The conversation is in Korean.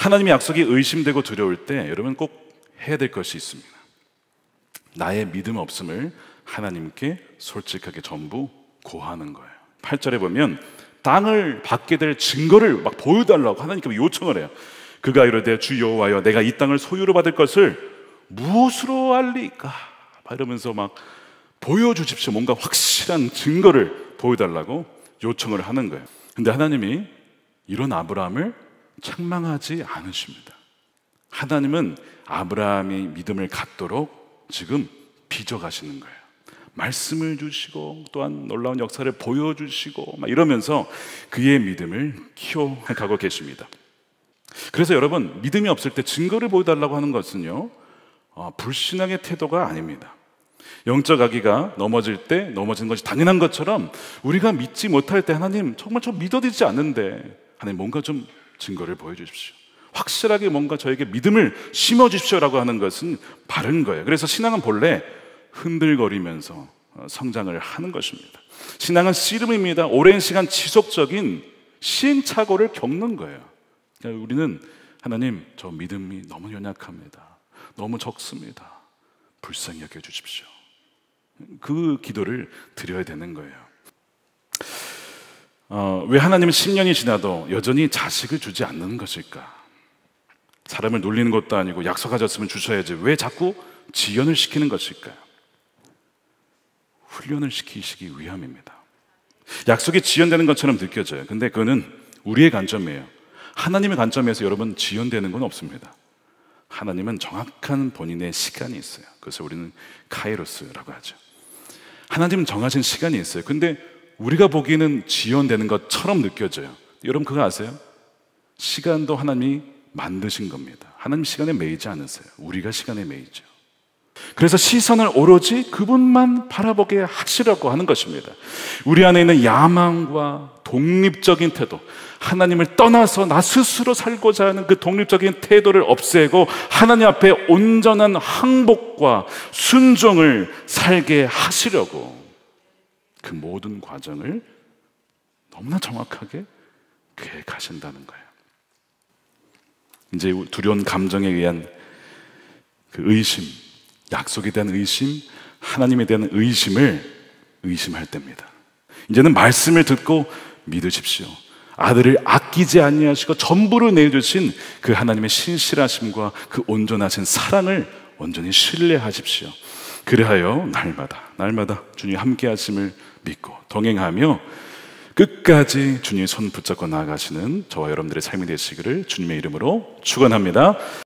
하나님의 약속이 의심되고 두려울 때 여러분 꼭 해야 될 것이 있습니다. 나의 믿음 없음을 하나님께 솔직하게 전부 고하는 거예요. 8절에 보면 땅을 받게 될 증거를 막 보여달라고 하나님께 요청을 해요. 그가 이르되 주여와여 내가 이 땅을 소유로 받을 것을 무엇으로 알리까? 이러면서 막 보여주십시오. 뭔가 확실한 증거를 보여달라고 요청을 하는 거예요. 근데 하나님이 이런 아브라함을 책망하지 않으십니다. 하나님은 아브라함이 믿음을 갖도록 지금 빚어가시는 거예요. 말씀을 주시고 또한 놀라운 역사를 보여주시고 막 이러면서 그의 믿음을 키워가고 계십니다. 그래서 여러분 믿음이 없을 때 증거를 보여달라고 하는 것은요 어, 불신앙의 태도가 아닙니다. 영적 아기가 넘어질 때 넘어진 것이 당연한 것처럼 우리가 믿지 못할 때 하나님 정말 저 믿어지지 않는데 하나님 뭔가 좀 증거를 보여주십시오. 확실하게 뭔가 저에게 믿음을 심어주십시오라고 하는 것은 바른 거예요. 그래서 신앙은 본래 흔들거리면서 어, 성장을 하는 것입니다. 신앙은 씨름입니다. 오랜 시간 지속적인 시행착오를 겪는 거예요. 그러니까 우리는 하나님, 저 믿음이 너무 연약합니다. 너무 적습니다. 불쌍히 여겨 주십시오. 그 기도를 드려야 되는 거예요. 어, 왜 하나님은 10년이 지나도 여전히 자식을 주지 않는 것일까? 사람을 놀리는 것도 아니고 약속하셨으면 주셔야지 왜 자꾸 지연을 시키는 것일까? 훈련을 시키시기 위함입니다. 약속이 지연되는 것처럼 느껴져요. 근데 그거는 우리의 관점이에요. 하나님의 관점에서 여러분 지연되는 건 없습니다. 하나님은 정확한 본인의 시간이 있어요. 그래서 우리는 카이로스라고 하죠. 하나님은 정하신 시간이 있어요. 근데 우리가 보기에는 지연되는 것처럼 느껴져요. 여러분 그거 아세요? 시간도 하나님이 만드신 겁니다. 하나님 시간에 매이지 않으세요. 우리가 시간에 매이죠. 그래서 시선을 오로지 그분만 바라보게 하시려고 하는 것입니다. 우리 안에 있는 야망과 독립적인 태도, 하나님을 떠나서 나 스스로 살고자 하는 그 독립적인 태도를 없애고 하나님 앞에 온전한 항복과 순종을 살게 하시려고 그 모든 과정을 너무나 정확하게 계획하신다는 거예요. 이제 두려운 감정에 의한 그 의심, 약속에 대한 의심, 하나님에 대한 의심을 의심할 때입니다. 이제는 말씀을 듣고 믿으십시오. 아들을 아끼지 아니하시고 전부를 내주신 그 하나님의 신실하심과 그 온전하신 사랑을 온전히 신뢰하십시오. 그리하여 날마다 날마다 주님 함께 하심을 믿고 동행하며 끝까지 주님의 손 붙잡고 나아가시는 저와 여러분들의 삶이 되시기를 주님의 이름으로 축원합니다.